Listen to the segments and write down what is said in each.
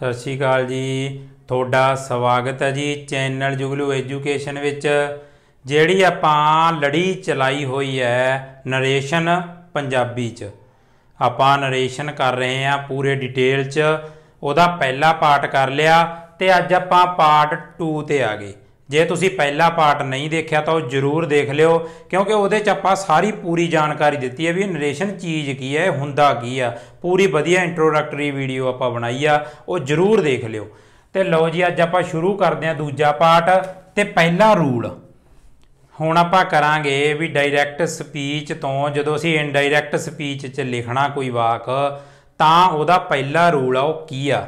ਸਤਿ ਸ਼੍ਰੀ ਅਕਾਲ ਜੀ ਤੁਹਾਡਾ ਸਵਾਗਤ ਹੈ ਜੀ ਚੈਨਲ ਜੁਗਲੂ ਐਜੂਕੇਸ਼ਨ ਵਿੱਚ ਜਿਹੜੀ ਆਪਾਂ ਲੜੀ ਚਲਾਈ ਹੋਈ ਹੈ ਨਰੇਸ਼ਨ ਪੰਜਾਬੀ 'ਚ ਆਪਾਂ ਨਰੇਸ਼ਨ ਕਰ ਰਹੇ ਹਾਂ ਪੂਰੇ ਡਿਟੇਲ 'ਚ ਉਹਦਾ ਪਹਿਲਾ ਪਾਰਟ ਕਰ ਲਿਆ ਤੇ ਅੱਜ ਆਪਾਂ ਪਾਰਟ 2 ਤੇ ਆ ਗਏ ਜੇ ਤੁਸੀਂ ਪਹਿਲਾ ਪਾਰਟ ਨਹੀਂ ਦੇਖਿਆ ਤਾਂ ਉਹ ਜ਼ਰੂਰ ਦੇਖ ਲਿਓ ਕਿਉਂਕਿ ਉਹਦੇ 'ਚ ਆਪਾਂ ਸਾਰੀ ਪੂਰੀ ਜਾਣਕਾਰੀ ਦਿੱਤੀ ਹੈ ਵੀ ਨਰੇਸ਼ਨ ਚੀਜ਼ ਕੀ ਹੈ ਹੁੰਦਾ ਕੀ ਆ ਪੂਰੀ ਵਧੀਆ ਇੰਟਰੋਡਕਟਰੀ ਵੀਡੀਓ ਆਪਾਂ ਬਣਾਈ ਆ ਉਹ ਜ਼ਰੂਰ ਦੇਖ ਲਿਓ ਤੇ ਲਓ ਜੀ ਅੱਜ ਆਪਾਂ ਸ਼ੁਰੂ ਕਰਦੇ ਆ ਦੂਜਾ ਪਾਰਟ ਤੇ ਪਹਿਲਾ ਰੂਲ ਹੁਣ ਆਪਾਂ ਕਰਾਂਗੇ ਵੀ ਡਾਇਰੈਕਟ ਸਪੀਚ ਤੋਂ ਜਦੋਂ ਅਸੀਂ ਇਨਡਾਇਰੈਕਟ ਸਪੀਚ 'ਚ ਲਿਖਣਾ ਕੋਈ ਵਾਕ ਤਾਂ ਉਹਦਾ ਪਹਿਲਾ ਰੂਲ ਆ ਉਹ ਕੀ ਆ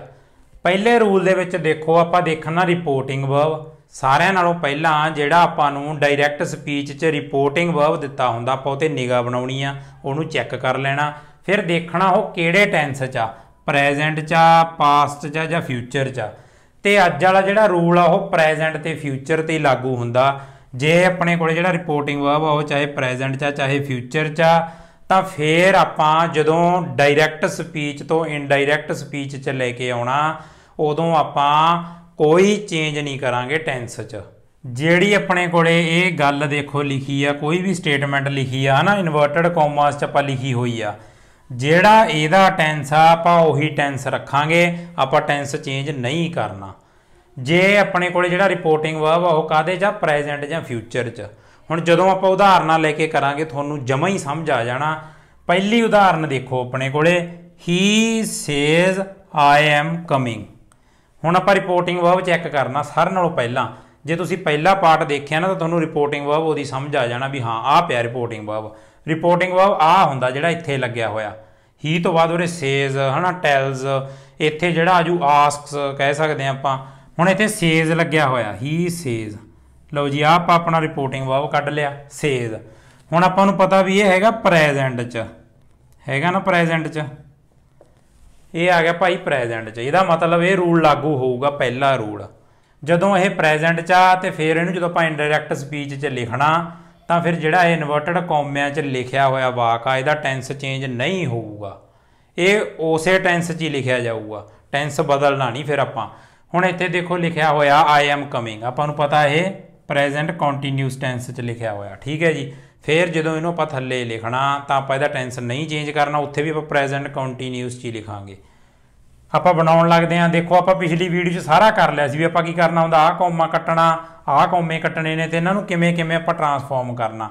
ਪਹਿਲੇ ਰੂਲ ਦੇ ਵਿੱਚ ਦੇਖੋ ਆਪਾਂ ਦੇਖਣਾ ਰਿਪੋਰਟਿੰਗ ਵਰਬ ਸਾਰਿਆਂ ਨਾਲੋਂ ਪਹਿਲਾਂ ਜਿਹੜਾ ਆਪਾਂ ਨੂੰ ਡਾਇਰੈਕਟ ਸਪੀਚ 'ਚ ਰਿਪੋਰਟਿੰਗ ਵਰਬ ਦਿੱਤਾ ਹੁੰਦਾ ਆਪਾਂ ਉਹਤੇ ਨਿਗਾ ਬਣਾਉਣੀ ਆ ਉਹਨੂੰ ਚੈੱਕ ਕਰ ਲੈਣਾ ਫਿਰ ਦੇਖਣਾ ਉਹ ਕਿਹੜੇ ਟੈਂਸ 'ਚ ਆ ਪ੍ਰੈਜ਼ੈਂਟ 'ਚ ਆ ਪਾਸਟ 'ਚ ਆ ਜਾਂ ਫਿਊਚਰ 'ਚ ਆ ਤੇ ਅੱਜ ਵਾਲਾ ਜਿਹੜਾ ਰੂਲ ਆ ਉਹ ਪ੍ਰੈਜ਼ੈਂਟ ਤੇ ਫਿਊਚਰ ਤੇ ਲਾਗੂ ਹੁੰਦਾ ਜੇ ਆਪਣੇ ਕੋਲ ਜਿਹੜਾ ਰਿਪੋਰਟਿੰਗ ਵਰਬ ਆ ਉਹ ਚਾਹੇ ਪ੍ਰੈਜ਼ੈਂਟ 'ਚ ਆ ਚਾਹੇ ਫਿਊਚਰ 'ਚ ਆ ਤਾਂ ਫੇਰ ਆਪਾਂ ਜਦੋਂ ਡਾਇਰੈਕਟ ਸਪੀਚ ਤੋਂ ਇਨਡਾਇਰੈਕਟ ਸਪੀਚ 'ਚ ਲੈ ਕੇ ਆਉਣਾ ਉਦੋਂ ਆਪਾਂ ਕੋਈ ਚੇਂਜ ਨਹੀਂ ਕਰਾਂਗੇ ਟੈਂਸ 'ਚ ਜਿਹੜੀ ਆਪਣੇ ਕੋਲੇ ਇਹ ਗੱਲ ਦੇਖੋ ਲਿਖੀ ਆ ਕੋਈ ਵੀ ਸਟੇਟਮੈਂਟ ਲਿਖੀ ਆ ਨਾ ਇਨਵਰਟਡ ਕੋਮਾਸ 'ਚ ਆਪਾਂ ਲਿਖੀ ਹੋਈ ਆ ਜਿਹੜਾ ਇਹਦਾ ਟੈਂਸ ਆ ਆਪਾਂ ਉਹੀ ਟੈਂਸ ਰੱਖਾਂਗੇ ਆਪਾਂ ਟੈਂਸ ਚੇਂਜ ਨਹੀਂ ਕਰਨਾ ਜੇ ਆਪਣੇ ਕੋਲੇ ਜਿਹੜਾ ਰਿਪੋਰਟਿੰਗ ਵਰਬ ਆ ਉਹ ਕਾਦੇ ਜਾਂ ਪ੍ਰੈਜ਼ੈਂਟ ਜਾਂ ਫਿਊਚਰ 'ਚ ਹੁਣ ਜਦੋਂ ਆਪਾਂ ਉਦਾਹਰਨਾਂ ਲੈ ਕੇ ਕਰਾਂਗੇ ਤੁਹਾਨੂੰ ਜਮਾ ਹੀ ਸਮਝ ਆ ਜਾਣਾ ਪਹਿਲੀ ਉਦਾਹਰਨ ਦੇਖੋ ਆਪਣੇ ਕੋਲੇ ਹੀ ਸੇਜ਼ ਆਈ ਐਮ ਕਮਿੰਗ ਹੁਣ ਆਪਾਂ ਰਿਪੋਰਟਿੰਗ ਵਰਬ ਚੈੱਕ ਕਰਨਾ ਸਾਰਿਆਂ ਨਾਲੋਂ ਪਹਿਲਾਂ ਜੇ ਤੁਸੀਂ ਪਹਿਲਾ ਪਾਰਟ ਦੇਖਿਆ ਨਾ ਤਾਂ ਤੁਹਾਨੂੰ ਰਿਪੋਰਟਿੰਗ ਵਰਬ ਉਹਦੀ ਸਮਝ ਆ ਜਾਣਾ ਵੀ ਹਾਂ ਆਹ ਪਿਆ ਰਿਪੋਰਟਿੰਗ ਵਰਬ ਰਿਪੋਰਟਿੰਗ ਵਰਬ ਆ ਹੁੰਦਾ ਜਿਹੜਾ ਇੱਥੇ ਲੱਗਿਆ ਹੋਇਆ ਹੀ ਤੋਂ ਬਾਅਦ ਉਹਰੇ ਸੇਜ਼ ਹਨਾ ਟੈਲਸ ਇੱਥੇ ਜਿਹੜਾ ਆਜੂ ਆਸਕਸ ਕਹਿ ਸਕਦੇ ਆਪਾਂ ਹੁਣ ਇੱਥੇ ਸੇਜ਼ ਲੱਗਿਆ ਹੋਇਆ ਹੀ ਸੇਜ਼ ਲਓ ਜੀ ਆਪ ਆਪਣਾ ਰਿਪੋਰਟਿੰਗ ਵਰਬ ਕੱਢ ਲਿਆ ਸੇਜ਼ ਹੁਣ ਆਪਾਂ ਨੂੰ ਪਤਾ ਵੀ ਇਹ ਹੈਗਾ ਪ੍ਰੈਜ਼ੈਂਟ 'ਚ ਹੈਗਾ ਨਾ ਪ੍ਰੈਜ਼ੈਂਟ 'ਚ ਇਹ ਆ ਗਿਆ ਭਾਈ ਪ੍ਰੈਜ਼ੈਂਟ 'ਚ ਇਹਦਾ ਮਤਲਬ ਇਹ ਰੂਲ ਲਾਗੂ ਹੋਊਗਾ ਪਹਿਲਾ ਰੂਲ ਜਦੋਂ ਇਹ ਪ੍ਰੈਜ਼ੈਂਟ 'ਚ ਆ ਤੇ ਫਿਰ ਇਹਨੂੰ ਜਦੋਂ ਆਪਾਂ ਇਨਡਾਇਰੈਕਟ ਸਪੀਚ 'ਚ ਲਿਖਣਾ ਤਾਂ ਫਿਰ ਜਿਹੜਾ ਇਹ ਇਨਵਰਟਡ ਕਾਮਿਆਂ 'ਚ ਲਿਖਿਆ ਹੋਇਆ ਵਾਕ ਆ ਇਹਦਾ ਟੈਂਸ ਚੇਂਜ ਨਹੀਂ ਹੋਊਗਾ ਇਹ ਉਸੇ ਟੈਂਸ 'ਚ ਹੀ ਲਿਖਿਆ ਜਾਊਗਾ ਟੈਂਸ ਬਦਲਣਾ ਨਹੀਂ ਫਿਰ ਆਪਾਂ ਹੁਣ ਇੱਥੇ ਦੇਖੋ ਲਿਖਿਆ ਹੋਇਆ ਆਈ ਐਮ ਕਮਿੰਗ ਆਪਾਂ ਨੂੰ ਪਤਾ ਇਹ ਪ੍ਰੈਜ਼ੈਂਟ ਕੰਟੀਨਿਊਸ ਟੈਂਸ 'ਚ ਲਿਖਿਆ ਹੋਇਆ ਠੀਕ ਹੈ ਜੀ ਫਿਰ ਜਦੋਂ ਇਹਨੂੰ ਆਪਾਂ ਥੱਲੇ ਲਿਖਣਾ ਤਾਂ ਆਪਾਂ ਇਹਦਾ ਟੈਂਸ ਨਹੀਂ ਚੇਂਜ ਕਰਨਾ ਉੱਥੇ ਵੀ ਆਪਾਂ ਪ੍ਰੈਜ਼ੈਂਟ ਕੰਟੀਨਿਊਸ 'ਚ ਹੀ ਲਿਖਾਂਗੇ ਆਪਾਂ ਬਣਾਉਣ ਲੱਗਦੇ ਆਂ ਦੇਖੋ ਆਪਾਂ ਪਿਛਲੀ ਵੀਡੀਓ 'ਚ ਸਾਰਾ ਕਰ ਲਿਆ ਸੀ ਵੀ ਆਪਾਂ ਕੀ ਕਰਨਾ ਹੁੰਦਾ ਆਹ ਕੌਮਾ ਕੱਟਣਾ ਆਹ ਕੌਮੇ ਕੱਟਣੇ ਨੇ ਤੇ ਇਹਨਾਂ ਨੂੰ ਕਿਵੇਂ ਕਿਵੇਂ ਆਪਾਂ ਟਰਾਂਸਫਾਰਮ ਕਰਨਾ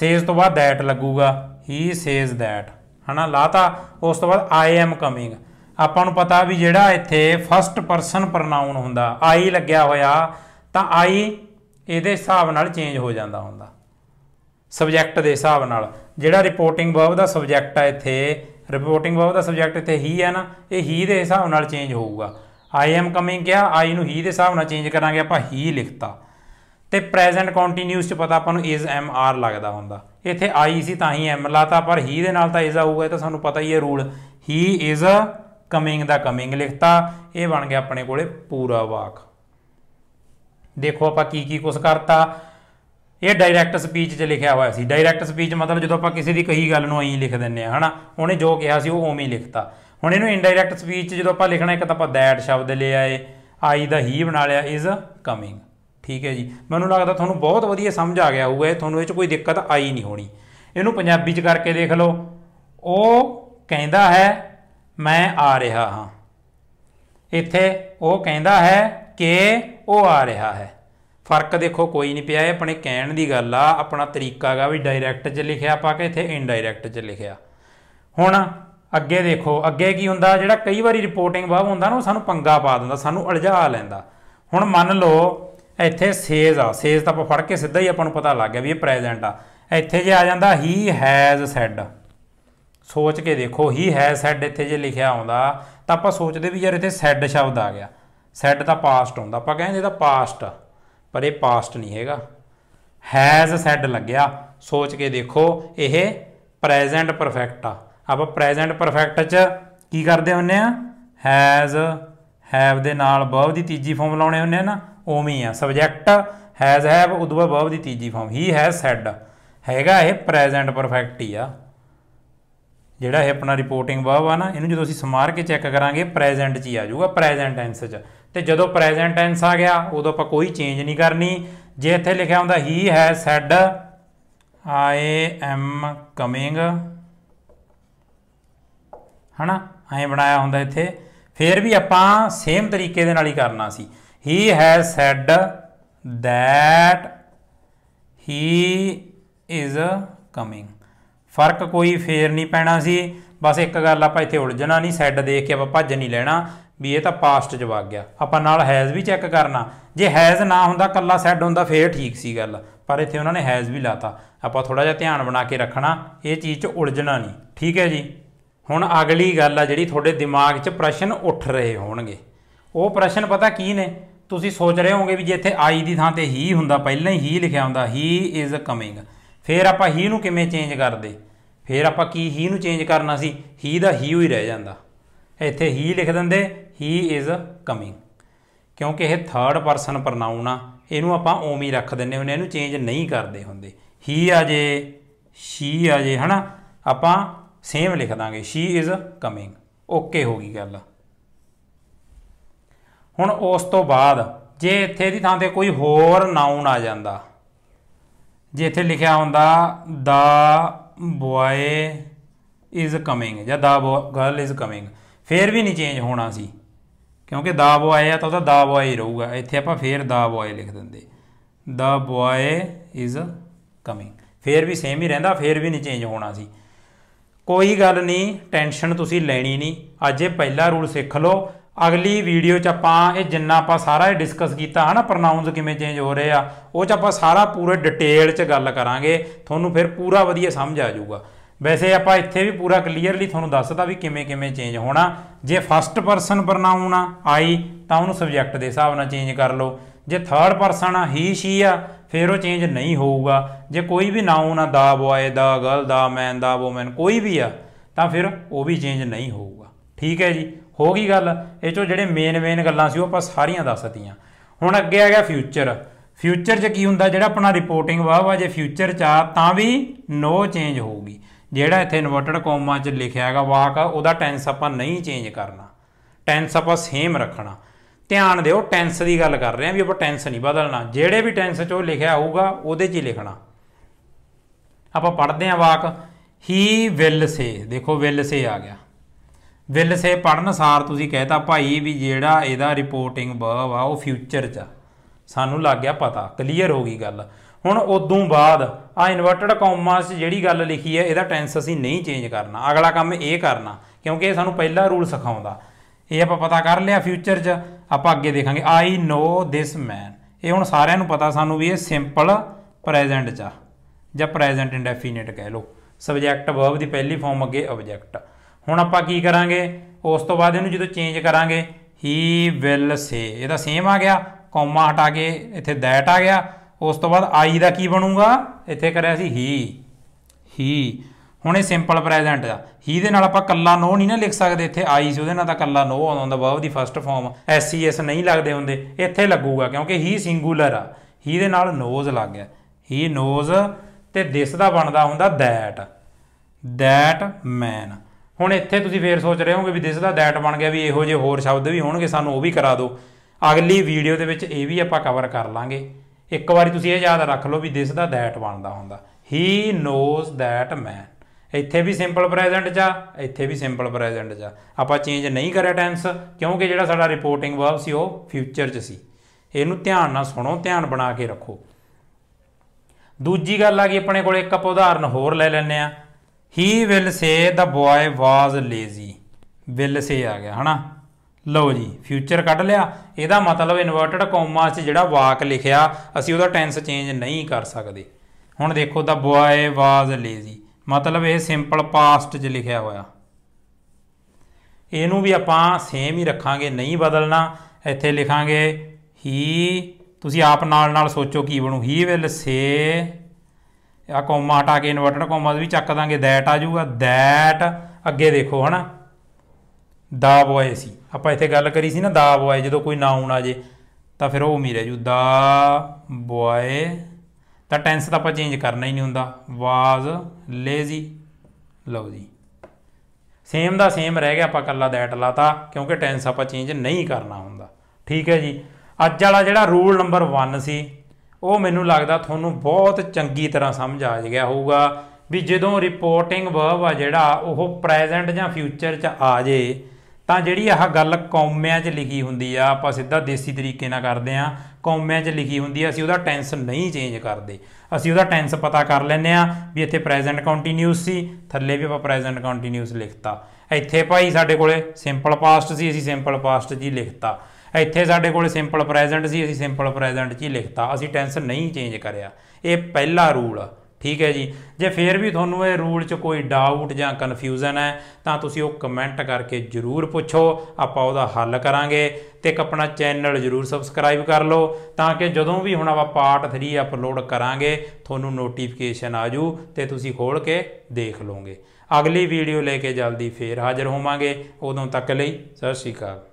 ਸੇਜ਼ ਤੋਂ ਬਾਅਦ ਦੈਟ ਲੱਗੂਗਾ ਹੀ ਸੇਜ਼ ਦੈਟ ਹਨਾ ਲਾਤਾ ਉਸ ਤੋਂ ਬਾਅਦ ਆਈ ਐਮ ਕਮਿੰਗ ਆਪਾਂ ਨੂੰ ਪਤਾ ਵੀ ਜਿਹੜਾ ਇੱਥੇ ਫਸਟ ਪਰਸਨ ਪ੍ਰਨਾਉਨ ਹੁੰਦਾ ਆਈ ਲੱਗਿਆ ਹੋਇਆ ਤਾਂ ਆਈ ਇਹਦੇ ਹਿਸਾਬ ਨਾਲ ਚੇਂਜ ਹੋ ਜਾਂਦਾ ਹੁੰਦਾ ਸਬਜੈਕਟ ਦੇ ਹਿਸਾਬ ਨਾਲ ਜਿਹੜਾ ਰਿਪੋਰਟਿੰਗ ਵਰਬ ਦਾ ਸਬਜੈਕਟ ਆ ਇੱਥੇ ਰਿਪੋਰਟਿੰਗ ਵਾਉ ਦਾ ਸਬਜੈਕਟ ਇੱਥੇ ਹੀ ਹੈ ਨਾ ਇਹ ਹੀ ਦੇ ਹਿਸਾਬ ਨਾਲ ਚੇਂਜ ਹੋਊਗਾ ਆਈ ਐਮ ਕਮਿੰਗ ਕਿਹਾ ਆਈ ਨੂੰ ਹੀ ਦੇ ਹਿਸਾਬ ਨਾਲ ਚੇਂਜ ਕਰਾਂਗੇ ਆਪਾਂ ਹੀ ਲਿਖਤਾ ਤੇ ਪ੍ਰੈਜ਼ੈਂਟ ਕੰਟੀਨਿਊਸ ਚ ਪਤਾ ਆਪਾਂ ਨੂੰ ਇਜ਼ ਐਮ ਆਰ ਲੱਗਦਾ ਹੁੰਦਾ ਇੱਥੇ ਆਈ ਸੀ ਤਾਂ ਹੀ ਐਮ ਲਾਤਾ ਪਰ ਹੀ ਦੇ ਨਾਲ ਤਾਂ ਇਜ਼ ਆਊਗਾ ਇਹ ਤਾਂ ਸਾਨੂੰ ਪਤਾ ਹੀ ਹੈ ਰੂਲ ਹੀ ਇਜ਼ ਕਮਿੰਗ ਦਾ ਕਮਿੰਗ ਲਿਖਤਾ ਇਹ ਬਣ ਗਿਆ ਆਪਣੇ ਕੋਲੇ ਪੂਰਾ ਵਾਕ ਦੇਖੋ ਆਪਾਂ ਕੀ ਕੀ ਕੁਝ ਕਰਤਾ ਇਹ ਡਾਇਰੈਕਟ ਸਪੀਚ 'ਚ ਲਿਖਿਆ ਹੋਇਆ ਸੀ ਡਾਇਰੈਕਟ ਸਪੀਚ ਮਤਲਬ ਜਦੋਂ ਆਪਾਂ ਕਿਸੇ ਦੀ ਕਹੀ ਗੱਲ ਨੂੰ ਐਂ ਲਿਖ ਦਿੰਨੇ ਆ ਹਨਾ ਉਹਨੇ ਜੋ ਕਿਹਾ ਸੀ ਉਹ ਓਵੇਂ ਹੀ ਲਿਖਤਾ ਹੁਣ ਇਹਨੂੰ ਇਨਡਾਇਰੈਕਟ ਸਪੀਚ 'ਚ ਜਦੋਂ ਆਪਾਂ ਲਿਖਣਾ ਇੱਕ ਤਾਂ ਆਪਾਂ ਦੈਟ ਸ਼ਬਦ ਲੈ ਆਏ ਆਈ ਦਾ ਹੀ ਬਣਾ ਲਿਆ ਇਜ਼ ਕਮਿੰਗ ਠੀਕ ਹੈ ਜੀ ਮੈਨੂੰ ਲੱਗਦਾ ਤੁਹਾਨੂੰ ਬਹੁਤ ਵਧੀਆ ਸਮਝ ਆ ਗਿਆ ਹੋਊਗਾ ਇਹ ਤੁਹਾਨੂੰ ਇਹ 'ਚ ਕੋਈ ਦਿੱਕਤ ਆਈ ਨਹੀਂ ਹੋਣੀ ਇਹਨੂੰ ਪੰਜਾਬੀ 'ਚ ਕਰਕੇ ਦੇਖ ਲਓ ਉਹ ਕਹਿੰਦਾ ਹੈ ਮੈਂ ਆ ਰਿਹਾ ਹਾਂ ਇੱਥੇ ਉਹ ਕਹਿੰਦਾ ਹੈ ਕਿ ਉਹ ਆ ਰਿਹਾ ਹੈ ਫਰਕ ਦੇਖੋ ਕੋਈ ਨਹੀਂ ਪਿਆ ਇਹ ਆਪਣੇ ਕਹਿਣ ਦੀ ਗੱਲ ਆ ਆਪਣਾ ਤਰੀਕਾ ਹੈਗਾ ਵੀ ਡਾਇਰੈਕਟ 'ਚ ਲਿਖਿਆ ਆਪਾਂ ਕਿ ਇੱਥੇ ਇਨਡਾਇਰੈਕਟ 'ਚ ਲਿਖਿਆ ਹੁਣ ਅੱਗੇ ਦੇਖੋ ਅੱਗੇ ਕੀ ਹੁੰਦਾ ਜਿਹੜਾ ਕਈ ਵਾਰੀ ਰਿਪੋਰਟਿੰਗ ਵਾਹ ਹੁੰਦਾ ਨਾ ਉਹ ਸਾਨੂੰ ਪੰਗਾ ਪਾ ਦਿੰਦਾ ਸਾਨੂੰ ਅਲਝਾ ਲੈਂਦਾ ਹੁਣ ਮੰਨ ਲਓ ਇੱਥੇ ਸੇਜ਼ ਆ ਸੇਜ਼ ਤਾਂ ਆਪਾਂ ਫੜ ਕੇ ਸਿੱਧਾ ਹੀ ਆਪਾਂ ਨੂੰ ਪਤਾ ਲੱਗ ਗਿਆ ਵੀ ਇਹ ਪ੍ਰੈਜ਼ੈਂਟ ਆ ਇੱਥੇ ਜੇ ਆ ਜਾਂਦਾ ਹੀ ਹੈਜ਼ ਸੈਡ ਸੋਚ ਕੇ ਦੇਖੋ ਹੀ ਹੈਜ਼ ਸੈਡ ਇੱਥੇ ਜੇ ਲਿਖਿਆ ਆਉਂਦਾ ਤਾਂ ਆਪਾਂ ਸੋਚਦੇ ਵੀ ਯਾਰ ਇੱਥੇ ਸੈਡ ਸ਼ਬਦ ਆ ਗਿਆ ਸੈਡ ਤਾਂ ਪਾਸਟ ਹੁੰਦਾ ਆਪਾਂ ਕਹਿੰਦੇ ਇਹਦਾ ਪਾਸਟ ਆ ਪਰ ਇਹ ਪਾਸਟ ਨਹੀਂ ਹੈਗਾ ਹੈਜ਼ ਸੈਡ ਲੱਗਿਆ ਸੋਚ ਕੇ ਦੇਖੋ ਇਹ ਪ੍ਰੈਜ਼ੈਂਟ ਪਰਫੈਕਟ ਆ ਆਪਾਂ ਪ੍ਰੈਜ਼ੈਂਟ ਪਰਫੈਕਟ ਚ ਕੀ ਕਰਦੇ ਹੁੰਨੇ ਆ ਹੈਜ਼ ਹੈਵ ਦੇ ਨਾਲ ਵਰਬ ਦੀ ਤੀਜੀ ਫਾਰਮ ਲਾਉਣੇ ਹੁੰਨੇ ਆ ਨਾ ਉਵੇਂ ਆ ਸਬਜੈਕਟ ਹੈਜ਼ ਹੈਵ ਉਦੋਂ ਬਾਅਦ ਵਰਬ ਦੀ ਤੀਜੀ ਫਾਰਮ ਹੀ ਹੈਜ਼ ਸੈਡ ਹੈਗਾ ਇਹ ਪ੍ਰੈਜ਼ੈਂਟ ਪਰਫੈਕਟ ਹੀ ਆ ਜਿਹੜਾ ਇਹ ਆਪਣਾ ਰਿਪੋਰਟਿੰਗ ਵਰਬ ਆ ਨਾ ਇਹਨੂੰ ਜਦੋਂ ਅਸੀਂ ਸਮਾਰ ਕੇ ਚੈੱਕ ਕਰਾਂਗੇ ਪ੍ਰੈਜ਼ੈਂਟ 'ਚ ਹੀ ਆ ਜਾਊਗਾ ਪ੍ਰੈਜ਼ੈਂਟ ਟੈਂਸ 'ਚ ਤੇ ਜਦੋਂ ਪ੍ਰੈਜ਼ੈਂਟ ਟੈਂਸ ਆ ਗਿਆ ਉਦੋਂ ਆਪਾਂ ਕੋਈ ਚੇਂਜ ਨਹੀਂ ਕਰਨੀ ਜੇ ਇੱਥੇ ਲਿਖਿਆ ਹੁੰਦਾ ਹੀ ਹੈ ਸੈਡ ਆਈ ਐਮ ਕਮਿੰਗ ਹਨਾ ਐਂ ਬਣਾਇਆ ਹੁੰਦਾ ਇੱਥੇ ਫੇਰ ਵੀ ਆਪਾਂ ਸੇਮ ਤਰੀਕੇ ਦੇ ਨਾਲ ਹੀ ਕਰਨਾ ਸੀ he has said that he is coming ਫਰਕ ਕੋਈ ਫੇਰ ਨਹੀਂ ਪੈਣਾ ਸੀ ਬਸ ਇੱਕ ਗੱਲ ਆਪਾਂ ਇੱਥੇ ਉਲਝਣਾ ਨਹੀਂ ਸੈਡ ਦੇਖ ਕੇ ਆਪਾਂ ਭੱਜ ਨਹੀਂ ਲੈਣਾ ਵੀ ਇਹ ਤਾਂ ਪਾਸਟ 'ਚ ਵਗ ਗਿਆ ਆਪਾਂ ਨਾਲ ਹੈਜ਼ ਵੀ ਚੈੱਕ ਕਰਨਾ ਜੇ ਹੈਜ਼ ਨਾ ਹੁੰਦਾ ਕੱਲਾ ਸੈੱਡ ਹੁੰਦਾ ਫੇਰ ਠੀਕ ਸੀ ਗੱਲ ਪਰ ਇੱਥੇ ਉਹਨਾਂ ਨੇ ਹੈਜ਼ ਵੀ ਲਾਤਾ ਆਪਾਂ ਥੋੜਾ ਜਿਹਾ ਧਿਆਨ ਬਣਾ ਕੇ ਰੱਖਣਾ ਇਹ ਚੀਜ਼ 'ਚ ਉਲਝਣਾ ਨਹੀਂ ਠੀਕ ਹੈ ਜੀ ਹੁਣ ਅਗਲੀ ਗੱਲ ਆ ਜਿਹੜੀ ਤੁਹਾਡੇ ਦਿਮਾਗ 'ਚ ਪ੍ਰਸ਼ਨ ਉੱਠ ਰਹੇ ਹੋਣਗੇ ਉਹ ਪ੍ਰਸ਼ਨ ਪਤਾ ਕੀ ਨੇ ਤੁਸੀਂ ਸੋਚ ਰਹੇ ਹੋਵੋਗੇ ਵੀ ਜੇ ਇੱਥੇ ਆਈ ਦੀ ਥਾਂ ਤੇ ਹੀ ਹੁੰਦਾ ਪਹਿਲਾਂ ਹੀ ਲਿਖਿਆ ਹੁੰਦਾ ਹੀ ਇਜ਼ ਕਮਿੰਗ ਫੇਰ ਆਪਾਂ ਹੀ ਨੂੰ ਕਿਵੇਂ ਚੇਂਜ ਕਰਦੇ ਫੇਰ ਆਪਾਂ ਕੀ ਹੀ ਨੂੰ ਚੇਂਜ ਕਰਨਾ ਸੀ ਹੀ ਦਾ ਹੀ ਹੀ ਰਹਿ ਜਾਂਦਾ ਇੱਥੇ ਹੀ ਲਿਖ ਦਿੰਦੇ ਹੀ ਇਜ਼ ਕਮਿੰਗ ਕਿਉਂਕਿ ਇਹ ਥਰਡ ਪਰਸਨ ਪ੍ਰਨਾਉਨ ਆ ਇਹਨੂੰ ਆਪਾਂ ਓਮ ਹੀ ਰੱਖ ਦਿੰਨੇ ਹੁੰਨੇ ਇਹਨੂੰ ਚੇਂਜ ਨਹੀਂ ਕਰਦੇ ਹੁੰਦੇ ਹੀ ਆ ਜੇ ਸ਼ੀ ਆ ਜੇ ਹਨਾ ਆਪਾਂ ਸੇਮ ਲਿਖ ਦਾਂਗੇ ਸ਼ੀ ਇਜ਼ ਕਮਿੰਗ ਓਕੇ ਹੋ ਗਈ ਗੱਲ ਹੁਣ ਉਸ ਤੋਂ ਬਾਅਦ ਜੇ ਇੱਥੇ ਦੀ ਥਾਂ ਤੇ ਕੋਈ ਹੋਰ ਨਾਉਨ ਆ ਜਾਂਦਾ ਜੇ ਇੱਥੇ ਲਿਖਿਆ ਹੁੰਦਾ ਦਾ ਬॉय ਇਜ਼ ਕਮਿੰਗ ਜਾਂ ਦਾ ਗਰਲ ਇਜ਼ ਕਮਿੰਗ ਫੇਰ ਵੀ ਨਹੀਂ ਚੇਂਜ ਹੋਣਾ ਸੀ ਕਿਉਂਕਿ ਦਾ ਬੁਆਏ ਆ ਤਾਂ ਉਹਦਾ ਦਾ ਬੁਆਏ ਰਹੂਗਾ ਇੱਥੇ ਆਪਾਂ ਫੇਰ ਦਾ ਬੁਆਏ ਲਿਖ ਦਿੰਦੇ ਦਾ ਬੁਆਏ ਇਜ਼ ਕਮਿੰਗ ਫੇਰ ਵੀ ਸੇਮ ਹੀ ਰਹਿੰਦਾ ਫੇਰ ਵੀ ਨਹੀਂ ਚੇਂਜ ਹੋਣਾ ਸੀ ਕੋਈ ਗੱਲ ਨਹੀਂ ਟੈਨਸ਼ਨ ਤੁਸੀਂ ਲੈਣੀ ਨਹੀਂ ਅੱਜ ਇਹ ਪਹਿਲਾ ਰੂਲ ਸਿੱਖ ਲਓ ਅਗਲੀ ਵੀਡੀਓ 'ਚ ਆਪਾਂ ਇਹ ਜਿੰਨਾ ਆਪਾਂ ਸਾਰਾ ਇਹ ਡਿਸਕਸ ਕੀਤਾ ਹਨਾ ਪ੍ਰੋਨਾਉਨਸ ਕਿਵੇਂ ਚੇਂਜ ਹੋ ਰਹੇ ਆ ਉਹ 'ਚ ਆਪਾਂ ਸਾਰਾ ਪੂਰੇ ਡਿਟੇਲ 'ਚ ਗੱਲ ਕਰਾਂਗੇ ਤੁਹਾਨੂੰ ਫਿਰ ਪੂਰਾ ਵਧੀਆ ਸਮਝ ਆ ਜਾਊਗਾ ਵੈਸੇ ਆਪਾਂ ਇੱਥੇ ਵੀ ਪੂਰਾ ਕਲੀਅਰਲੀ ਤੁਹਾਨੂੰ ਦੱਸਦਾ ਵੀ ਕਿਵੇਂ ਕਿਵੇਂ ਚੇਂਜ ਹੋਣਾ ਜੇ ਫਸਟ ਪਰਸਨ ਪ੍ਰਨਾਉਨ ਆ ਆਈ ਤਾਂ ਉਹਨੂੰ ਸਬਜੈਕਟ ਦੇ ਹਿਸਾਬ ਨਾਲ ਚੇਂਜ ਕਰ ਲਓ ਜੇ ਥਰਡ ਪਰਸਨ ਆ ਹੀ ਸ਼ੀ ਆ ਫਿਰ ਉਹ ਚੇਂਜ ਨਹੀਂ ਹੋਊਗਾ ਜੇ ਕੋਈ ਵੀ ਨਾਉਨ ਆ the boy the girl the man the woman ਕੋਈ ਵੀ ਆ ਤਾਂ ਫਿਰ ਉਹ ਵੀ ਚੇਂਜ ਨਹੀਂ ਹੋਊਗਾ ਠੀਕ ਹੈ ਜੀ ਹੋ ਗਈ ਗੱਲ ਇਹ ਚੋ ਜਿਹੜੇ ਮੇਨ ਮੇਨ ਗੱਲਾਂ ਸੀ ਉਹ ਆਪਾਂ ਸਾਰੀਆਂ ਦੱਸਤੀਆਂ ਹੁਣ ਅੱਗੇ ਆ ਗਿਆ ਫਿਊਚਰ ਫਿਊਚਰ 'ਚ ਕੀ ਹੁੰਦਾ ਜਿਹੜਾ ਆਪਣਾ ਰਿਪੋਰਟਿੰਗ ਵਾਹ ਵਾ ਜੇ ਫਿਊਚਰ 'ਚ ਆ ਤਾਂ ਵੀ ਨੋ ਚੇਂਜ ਹੋਊਗੀ ਜਿਹੜਾ ਇੱਥੇ ਇਨਵਰਟਡ ਕੋਮਾ 'ਚ ਲਿਖਿਆ ਹੈਗਾ ਵਾਕ ਉਹਦਾ ਟੈਂਸ ਆਪਾਂ ਨਹੀਂ ਚੇਂਜ ਕਰਨਾ ਟੈਂਸ ਆਪਾਂ ਸੇਮ ਰੱਖਣਾ ਧਿਆਨ ਦਿਓ ਟੈਂਸ ਦੀ ਗੱਲ ਕਰ ਰਹੇ ਹਾਂ ਵੀ ਆਪਾਂ ਟੈਂਸ ਨਹੀਂ ਬਦਲਣਾ ਜਿਹੜੇ ਵੀ ਟੈਂਸ 'ਚ ਉਹ ਲਿਖਿਆ ਹੋਊਗਾ ਉਹਦੇ 'ਚ ਹੀ ਲਿਖਣਾ ਆਪਾਂ ਪੜ੍ਹਦੇ ਹਾਂ ਵਾਕ ਹੀ ਵਿਲ ਸੇ ਦੇਖੋ ਵਿਲ ਸੇ ਆ ਗਿਆ ਵਿਲ ਸੇ ਪੜਨ ਸਾਰ ਤੁਸੀਂ ਕਹਿਤਾ ਭਾਈ ਵੀ ਜਿਹੜਾ ਇਹਦਾ ਰਿਪੋਰਟਿੰਗ ਵਰਬ ਆ ਉਹ ਫਿਊਚਰ 'ਚ ਸਾਨੂੰ ਲੱਗ ਗਿਆ ਪਤਾ ਕਲੀਅਰ ਹੋ ਗਈ ਗੱਲ ਹੁਣ ਉਦੋਂ ਬਾਅਦ ਆ ਇਨਵਰਟਡ ਕਾਮਾ 'ਚ ਜਿਹੜੀ ਗੱਲ ਲਿਖੀ ਹੈ ਇਹਦਾ ਟੈਂਸ ਅਸੀਂ ਨਹੀਂ ਚੇਂਜ ਕਰਨਾ ਅਗਲਾ ਕੰਮ ਇਹ ਕਰਨਾ ਕਿਉਂਕਿ ਇਹ ਸਾਨੂੰ ਪਹਿਲਾ ਰੂਲ ਸਿਖਾਉਂਦਾ ਇਹ ਆਪਾਂ ਪਤਾ ਕਰ ਲਿਆ ਫਿਊਚਰ 'ਚ ਆਪਾਂ ਅੱਗੇ ਦੇਖਾਂਗੇ ਆਈ نو ਥਿਸ ਮੈਨ ਇਹ ਹੁਣ ਸਾਰਿਆਂ ਨੂੰ ਪਤਾ ਸਾਨੂੰ ਵੀ ਇਹ ਸਿੰਪਲ ਪ੍ਰੈਜ਼ੈਂਟ 'ਚ ਆ ਜਾਂ ਪ੍ਰੈਜ਼ੈਂਟ ਇਨਡੈਫੀਨਿਟ ਕਹਿ ਲਓ ਸਬਜੈਕਟ ਵਰਬ ਦੀ ਪਹਿਲੀ ਫਾਰਮ ਅੱਗੇ ਆਬਜੈਕਟ ਹੁਣ ਆਪਾਂ ਕੀ ਕਰਾਂਗੇ ਉਸ ਤੋਂ ਬਾਅਦ ਇਹਨੂੰ ਜਦੋਂ ਚੇਂਜ ਕਰਾਂਗੇ ਹੀ ਵਿਲ ਸੇ ਇਹਦਾ ਸੇਮ ਆ ਗਿਆ ਕੌਮਾ ਹਟਾ ਕੇ ਇੱਥੇ ਦੈਟ ਆ ਗਿਆ ਉਸ ਤੋਂ ਬਾਅਦ ਆਈ ਦਾ ਕੀ ਬਣੂਗਾ ਇੱਥੇ ਕਰਿਆ ਸੀ ਹੀ ਹੀ ਹੁਣ ਇਹ ਸਿੰਪਲ ਪ੍ਰੈਜ਼ੈਂਟ ਆ ਹੀ ਦੇ ਨਾਲ ਆਪਾਂ ਕੱਲਾ ਨੋ ਨਹੀਂ ਨਾ ਲਿਖ ਸਕਦੇ ਇੱਥੇ ਆਈ ਸੀ ਉਹਦੇ ਨਾਲ ਤਾਂ ਕੱਲਾ ਨੋ ਆਉਂਦਾ ਹੁੰਦਾ ਵਰਬ ਦੀ first form S C S ਨਹੀਂ ਲੱਗਦੇ ਹੁੰਦੇ ਇੱਥੇ ਲੱਗੂਗਾ ਕਿਉਂਕਿ ਹੀ ਸਿੰਗੂਲਰ ਆ ਹੀ ਦੇ ਨਾਲ ਨੋਜ਼ ਲੱਗ ਗਿਆ ਹੀ ਨੋਜ਼ ਤੇ ਦਿਸ ਦਾ ਬਣਦਾ ਹੁੰਦਾ ਦੈਟ ਦੈਟ ਮੈਨ ਹੁਣ ਇੱਥੇ ਤੁਸੀਂ ਫੇਰ ਸੋਚ ਰਹੇ ਹੋਗੇ ਵੀ ਦਿਸ ਦਾ ਦੈਟ ਬਣ ਗਿਆ ਵੀ ਇਹੋ ਜਿਹੇ ਹੋਰ ਸ਼ਬਦ ਵੀ ਹੋਣਗੇ ਸਾਨੂੰ ਉਹ ਵੀ ਕਰਾ ਦਿਓ ਅਗਲੀ ਵੀਡੀਓ ਦੇ ਵਿੱਚ ਇਹ ਵੀ ਆਪਾਂ ਕਵਰ ਕਰ ਲਾਂਗੇ ਇੱਕ ਵਾਰੀ ਤੁਸੀਂ ਇਹ ਯਾਦ ਰੱਖ ਲਓ ਵੀ ਦਿਸ ਦਾ ਦੈਟ ਬਣਦਾ ਹੁੰਦਾ ਹੀ ਨੋਜ਼ ਦੈਟ ਮੈਨ ਇੱਥੇ ਵੀ ਸਿੰਪਲ ਪ੍ਰੈਜ਼ੈਂਟ ਚ ਆ ਇੱਥੇ ਵੀ ਸਿੰਪਲ ਪ੍ਰੈਜ਼ੈਂਟ ਚ ਆ ਆਪਾਂ ਚੇਂਜ ਨਹੀਂ ਕਰਿਆ ਟੈਂਸ ਕਿਉਂਕਿ ਜਿਹੜਾ ਸਾਡਾ ਰਿਪੋਰਟਿੰਗ ਵਰਬ ਸੀ ਉਹ ਫਿਊਚਰ ਚ ਸੀ ਇਹਨੂੰ ਧਿਆਨ ਨਾਲ ਸੁਣੋ ਧਿਆਨ ਬਣਾ ਕੇ ਰੱਖੋ ਦੂਜੀ ਗੱਲ ਆ ਕਿ ਆਪਣੇ ਕੋਲ ਇੱਕ ਆਪਾਂ ਉਦਾਹਰਨ ਹੋਰ ਲੈ ਲੈਨੇ ਆ he will say the boy was lazy will say ਆ ਗਿਆ ਹਨਾ ਲਓ ਜੀ ਫਿਊਚਰ ਕੱਢ ਲਿਆ ਇਹਦਾ ਮਤਲਬ ਇਨਵਰਟਡ ਕੋਮਾ 'ਚ ਜਿਹੜਾ ਵਾਕ ਲਿਖਿਆ ਅਸੀਂ ਉਹਦਾ ਟੈਂਸ ਚੇਂਜ ਨਹੀਂ ਕਰ ਸਕਦੇ ਹੁਣ ਦੇਖੋ ਦਾ ਬੁਆਏ ਵਾਜ਼ ਲੇਜ਼ੀ ਮਤਲਬ ਇਹ ਸਿੰਪਲ ਪਾਸਟ 'ਚ ਲਿਖਿਆ ਹੋਇਆ ਇਹਨੂੰ ਵੀ ਆਪਾਂ ਸੇਮ ਹੀ ਰੱਖਾਂਗੇ ਨਹੀਂ ਬਦਲਣਾ ਇੱਥੇ ਲਿਖਾਂਗੇ ਹੀ ਤੁਸੀਂ ਆਪ ਨਾਲ ਨਾਲ ਸੋਚੋ ਕੀ ਬਣੂ ਹੀ ਵਿਲ ਸੇ ਆ ਕੋਮਾ ਹਟਾ ਕੇ ਇਨਵਰਟਡ ਕੋਮਾ ਵੀ ਚੱਕ ਦਾਂਗੇ ਦੈਟ ਆ ਜਾਊਗਾ ਦੈਟ ਅੱਗੇ ਦੇਖੋ ਹਨਾ ਦਾ ਬੋਏ ਸੀ ਆਪਾਂ ਇੱਥੇ ਗੱਲ ਕਰੀ ਸੀ ਨਾ ਦਾ ਬੋਏ ਜਦੋਂ ਕੋਈ ਨਾਉਨ ਆ ਜੇ ਤਾਂ ਫਿਰ ਉਹ ਉਮੀ ਰਹਿ ਜੂ ਦਾ ਬੋਏ ਤਾਂ ਟੈਂਸ ਤਾਂ ਆਪਾਂ ਚੇਂਜ ਕਰਨਾ ਹੀ ਨਹੀਂ ਹੁੰਦਾ ਵਾਜ਼ ਲੇਜ਼ੀ ਲਓ ਜੀ ਸੇਮ ਦਾ ਸੇਮ ਰਹਿ ਗਿਆ ਆਪਾਂ ਕੱਲਾ ਦੈਟ ਲਾਤਾ ਕਿਉਂਕਿ ਟੈਂਸ ਆਪਾਂ ਚੇਂਜ ਨਹੀਂ ਕਰਨਾ ਹੁੰਦਾ ਠੀਕ ਹੈ ਜੀ ਅੱਜ ਵਾਲਾ ਜਿਹੜਾ ਰੂਲ ਨੰਬਰ 1 ਸੀ ਉਹ ਮੈਨੂੰ ਲੱਗਦਾ ਤੁਹਾਨੂੰ ਬਹੁਤ ਚੰਗੀ ਤਰ੍ਹਾਂ ਸਮਝ ਆ ਗਿਆ ਹੋਊਗਾ ਵੀ ਜਦੋਂ ਰਿਪੋਰਟਿੰਗ ਵਰਬ ਆ ਜਿਹੜਾ ਉਹ ਪ੍ਰੈਜ਼ੈਂਟ ਜਾਂ ਫਿਊਚਰ 'ਚ ਆ ਜੇ ਤਾਂ ਜਿਹੜੀ ਆਹ ਗੱਲ ਕੌਮਿਆਂ 'ਚ ਲਿਖੀ ਹੁੰਦੀ ਆ ਆਪਾਂ ਸਿੱਧਾ ਦੇਸੀ ਤਰੀਕੇ ਨਾਲ ਕਰਦੇ ਆ ਕੌਮਿਆਂ 'ਚ ਲਿਖੀ ਹੁੰਦੀ ਆ ਅਸੀਂ ਉਹਦਾ ਟੈਂਸ ਨਹੀਂ ਚੇਂਜ ਕਰਦੇ ਅਸੀਂ ਉਹਦਾ ਟੈਂਸ ਪਤਾ ਕਰ ਲੈਨੇ ਆ ਵੀ ਇੱਥੇ ਪ੍ਰੈਜ਼ੈਂਟ ਕੰਟੀਨਿਊਸ ਸੀ ਥੱਲੇ ਵੀ ਆਪਾਂ ਪ੍ਰੈਜ਼ੈਂਟ ਕੰਟੀਨਿਊਸ ਲਿਖਤਾ ਇੱਥੇ ਭਾਈ ਸਾਡੇ ਕੋਲੇ ਸਿੰਪਲ ਪਾਸਟ ਸੀ ਅਸੀਂ ਸਿੰਪਲ ਪਾਸਟ ਜੀ ਲਿਖਤਾ ਇੱਥੇ ਸਾਡੇ ਕੋਲੇ ਸਿੰਪਲ ਪ੍ਰੈਜ਼ੈਂਟ ਸੀ ਅਸੀਂ ਸਿੰਪਲ ਪ੍ਰੈਜ਼ੈਂਟ ਜੀ ਲਿਖਤਾ ਅਸੀਂ ਟੈਂਸ ਨਹੀਂ ਚੇਂਜ ਕਰਿਆ ਇਹ ਪਹਿਲਾ ਰੂਲ ਆ ਠੀਕ ਹੈ ਜੀ ਜੇ ਫੇਰ ਵੀ ਤੁਹਾਨੂੰ ਇਹ ਰੂਲ 'ਚ ਕੋਈ ਡਾਊਟ ਜਾਂ ਕਨਫਿਊਜ਼ਨ ਹੈ ਤਾਂ ਤੁਸੀਂ ਉਹ ਕਮੈਂਟ ਕਰਕੇ ਜਰੂਰ ਪੁੱਛੋ ਆਪਾਂ ਉਹਦਾ ਹੱਲ ਕਰਾਂਗੇ ਤੇ ਇੱਕ ਆਪਣਾ ਚੈਨਲ ਜਰੂਰ ਸਬਸਕ੍ਰਾਈਬ ਕਰ ਲਓ ਤਾਂ ਕਿ ਜਦੋਂ ਵੀ ਹੁਣ ਆਪਾਂ ਪਾਰਟ 3 ਅਪਲੋਡ ਕਰਾਂਗੇ ਤੁਹਾਨੂੰ ਨੋਟੀਫਿਕੇਸ਼ਨ ਆਜੂ ਤੇ ਤੁਸੀਂ ਖੋਲ ਕੇ ਦੇਖ ਲਓਗੇ ਅਗਲੀ ਵੀਡੀਓ ਲੈ ਕੇ ਜਲਦੀ ਫੇਰ ਹਾਜ਼ਰ ਹੋਵਾਂਗੇ ਉਦੋਂ ਤੱਕ ਲਈ ਸਤਿ ਸ਼੍ਰੀ ਅਕਾਲ